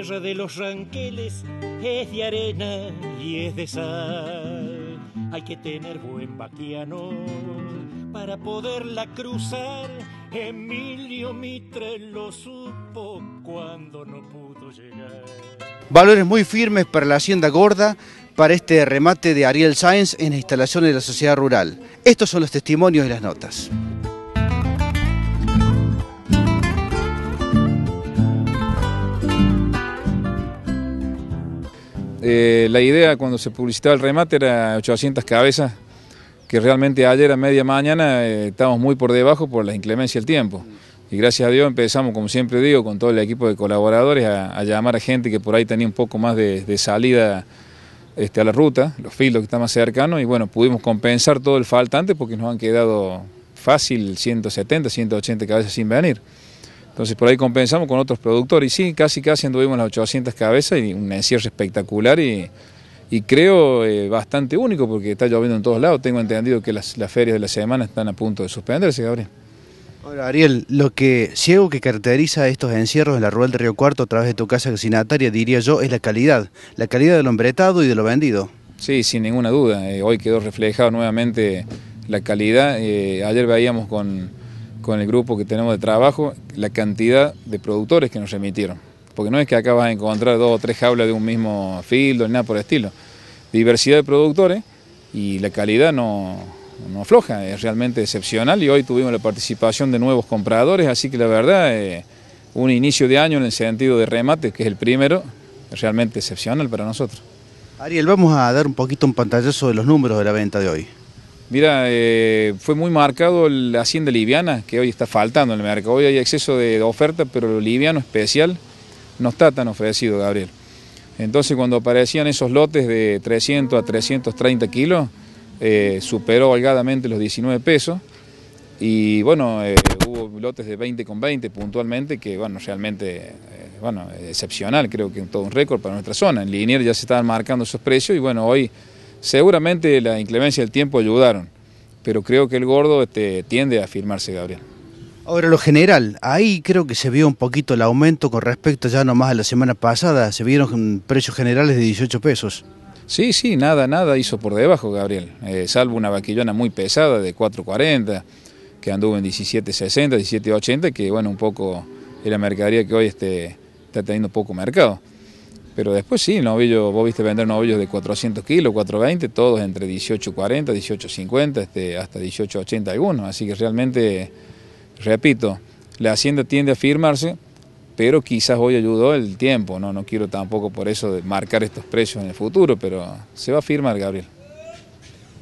tierra de los ranqueles es de arena y es de sal. Hay que tener buen batiano para poderla cruzar. Emilio Mitre lo supo cuando no pudo llegar. Valores muy firmes para la Hacienda Gorda, para este remate de Ariel Sáenz en la instalación de la sociedad rural. Estos son los testimonios y las notas. Eh, la idea cuando se publicitaba el remate era 800 cabezas, que realmente ayer a media mañana eh, estábamos muy por debajo por la inclemencia del tiempo. Y gracias a Dios empezamos, como siempre digo, con todo el equipo de colaboradores a, llamar a gente que por ahí tenía un poco más de, salida este, a la ruta, los filos que están más cercanos, y bueno, pudimos compensar todo el faltante porque nos han quedado fácil 170, 180 cabezas sin venir. Entonces por ahí compensamos con otros productores y sí, casi casi anduvimos las 800 cabezas y un encierro espectacular y, creo eh, bastante único porque está lloviendo en todos lados. Tengo entendido que las, ferias de la semana están a punto de suspenderse, Gabriel. Ahora, Ariel, lo que, ciego que caracteriza estos encierros en la rural de Río Cuarto a través de tu casa vecinataria, diría yo, es la calidad, la calidad del embretado y de lo vendido. Sí, sin ninguna duda. Eh, hoy quedó reflejado nuevamente la calidad. Eh, ayer veíamos con con el grupo que tenemos de trabajo la cantidad de productores que nos remitieron. Porque no es que acá vas a encontrar dos o tres jaulas de un mismo filo, ni nada por el estilo. Diversidad de productores y la calidad no, no afloja, es realmente excepcional y hoy tuvimos la participación de nuevos compradores, así que la verdad, eh, un inicio de año en el sentido de remate, que es el primero, es realmente excepcional para nosotros. Ariel, vamos a dar un poquito un pantallazo de los números de la venta de hoy. Mira, eh, fue muy marcado la hacienda liviana, que hoy está faltando en el mercado. Hoy hay exceso de oferta, pero lo liviano especial no está tan ofrecido, Gabriel. Entonces, cuando aparecían esos lotes de 300 a 330 kilos, eh, superó holgadamente los 19 pesos. Y bueno, eh, hubo lotes de 20 con 20 puntualmente, que bueno, realmente bueno, excepcional, creo que en todo un récord para nuestra zona. En Linier ya se estaban marcando esos precios y bueno, hoy Seguramente la inclemencia del tiempo ayudaron, pero creo que el gordo este, tiende a firmarse, Gabriel. Ahora, lo general, ahí creo que se vio un poquito el aumento con respecto ya nomás a la semana pasada, se vieron precios generales de 18 pesos. Sí, sí, nada, nada hizo por debajo, Gabriel, eh, salvo una vaquillona muy pesada de 4.40, que anduvo en 17.60, 17.80, que bueno, un poco es la mercadería que hoy este, está teniendo poco mercado. Pero después sí, vos viste vender novillos de 400 kilos, 420, todos entre 1840, 1850, este, hasta 1880 algunos. Así que realmente, repito, la hacienda tiende a firmarse, pero quizás hoy ayudó el tiempo. No, no quiero tampoco por eso marcar estos precios en el futuro, pero se va a firmar, Gabriel.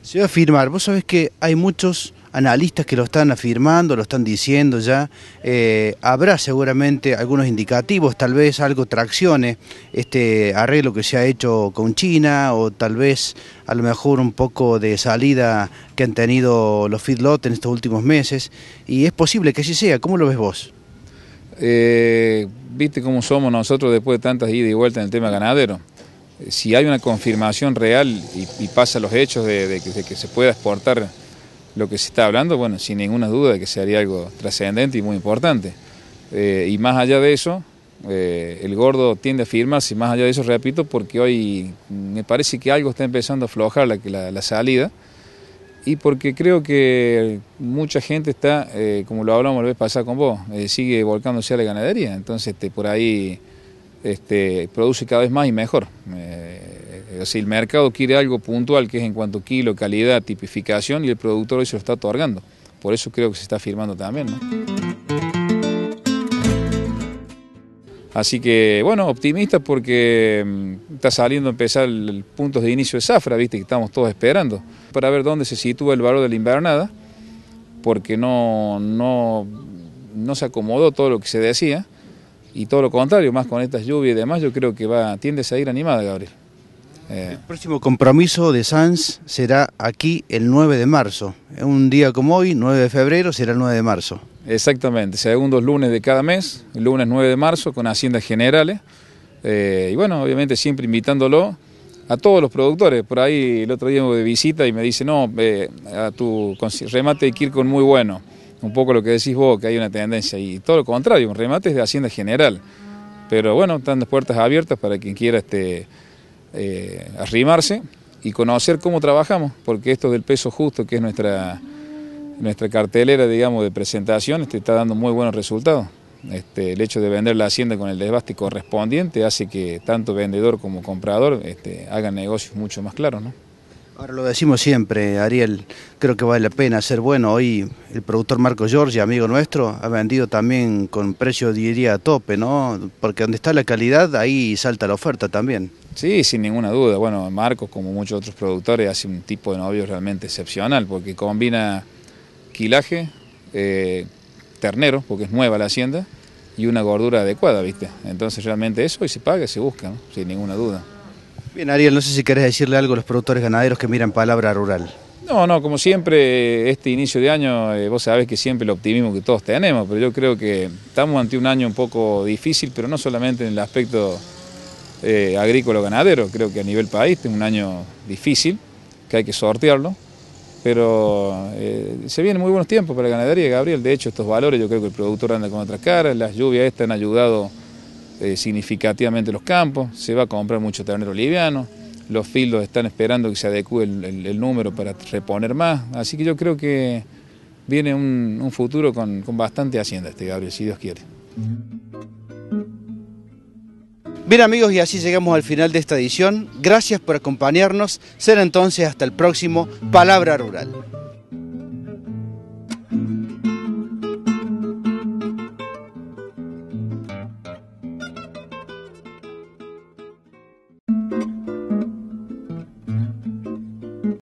Se va a firmar. Vos sabés que hay muchos analistas que lo están afirmando, lo están diciendo ya. Eh, habrá seguramente algunos indicativos, tal vez algo traccione este arreglo que se ha hecho con China o tal vez a lo mejor un poco de salida que han tenido los feedlot en estos últimos meses y es posible que así sea. ¿Cómo lo ves vos? Eh, Viste cómo somos nosotros después de tantas idas y vueltas en el tema ganadero eh, si hay una confirmación real y, y pasa los hechos de, que, se pueda exportar lo que se está hablando, bueno, sin ninguna duda de que se haría algo trascendente y muy importante. Eh, y más allá de eso, eh, el gordo tiende a firmarse, más allá de eso, repito, porque hoy me parece que algo está empezando a aflojar la, salida y porque creo que mucha gente está, eh, como lo hablamos la vez pasada con vos, sigue volcándose a la ganadería, entonces este, por ahí este, produce cada vez más y mejor. Eh, si el mercado quiere algo puntual, que es en cuanto a kilo, calidad, tipificación, y el productor hoy se lo está otorgando. Por eso creo que se está firmando también. Así que, bueno, optimista porque mm, está saliendo a empezar el punto de inicio de zafra, viste, que estamos todos esperando, para ver dónde se sitúa el valor de la invernada, porque no, no, se acomodó todo lo que se decía, y todo lo contrario, más con estas lluvias y demás, yo creo que va, tiende a seguir animada, Gabriel. Eh, el próximo compromiso de Sanz será aquí el 9 de marzo. Un día como hoy, 9 de febrero, será el 9 de marzo. Exactamente, segundos lunes de cada mes, el lunes 9 de marzo con Hacienda Generales. Eh, y bueno, obviamente siempre invitándolo a todos los productores. Por ahí el otro día me de visita y me dice, no, a tu remate de con muy bueno. Un poco lo que decís vos, que hay una tendencia. Y todo lo contrario, un remate es de Hacienda General. Pero bueno, están las puertas abiertas para quien quiera este, eh, arrimarse y conocer cómo trabajamos, porque esto del peso justo, que es nuestra, nuestra cartelera digamos, de presentación, este, está dando muy buenos resultados. Este, el hecho de vender la hacienda con el desbaste correspondiente hace que tanto vendedor como comprador este, hagan negocios mucho más claros. ¿no? Ahora lo decimos siempre, Ariel, creo que vale la pena ser bueno. Hoy el productor Marco Giorgi, amigo nuestro, ha vendido también con precio, diría, a tope, ¿no? Porque donde está la calidad, ahí salta la oferta también. Sí, sin ninguna duda. Bueno, Marco, como muchos otros productores, hace un tipo de novio realmente excepcional, porque combina quilaje, eh, ternero, porque es nueva la hacienda, y una gordura adecuada, ¿viste? Entonces realmente eso, y se paga, se busca, ¿no? sin ninguna duda. Bien, Ariel, no sé si querés decirle algo a los productores ganaderos que miran Palabra Rural. No, no, como siempre, este inicio de año, eh, vos sabés que siempre el optimismo que todos tenemos, pero yo creo que estamos ante un año un poco difícil, pero no solamente en el aspecto eh, agrícola-ganadero, creo que a nivel país es un año difícil, que hay que sortearlo, pero eh, se vienen muy buenos tiempos para la ganadería, Gabriel, de hecho estos valores, yo creo que el productor anda con otras caras, las lluvias estas han ayudado eh, significativamente los campos, se va a comprar mucho ternero liviano, los filos están esperando que se adecue el, número para reponer más, así que yo creo que viene un, futuro con, con, bastante hacienda este Gabriel, si Dios quiere. Bien amigos, y así llegamos al final de esta edición. Gracias por acompañarnos. Será entonces hasta el próximo Palabra Rural.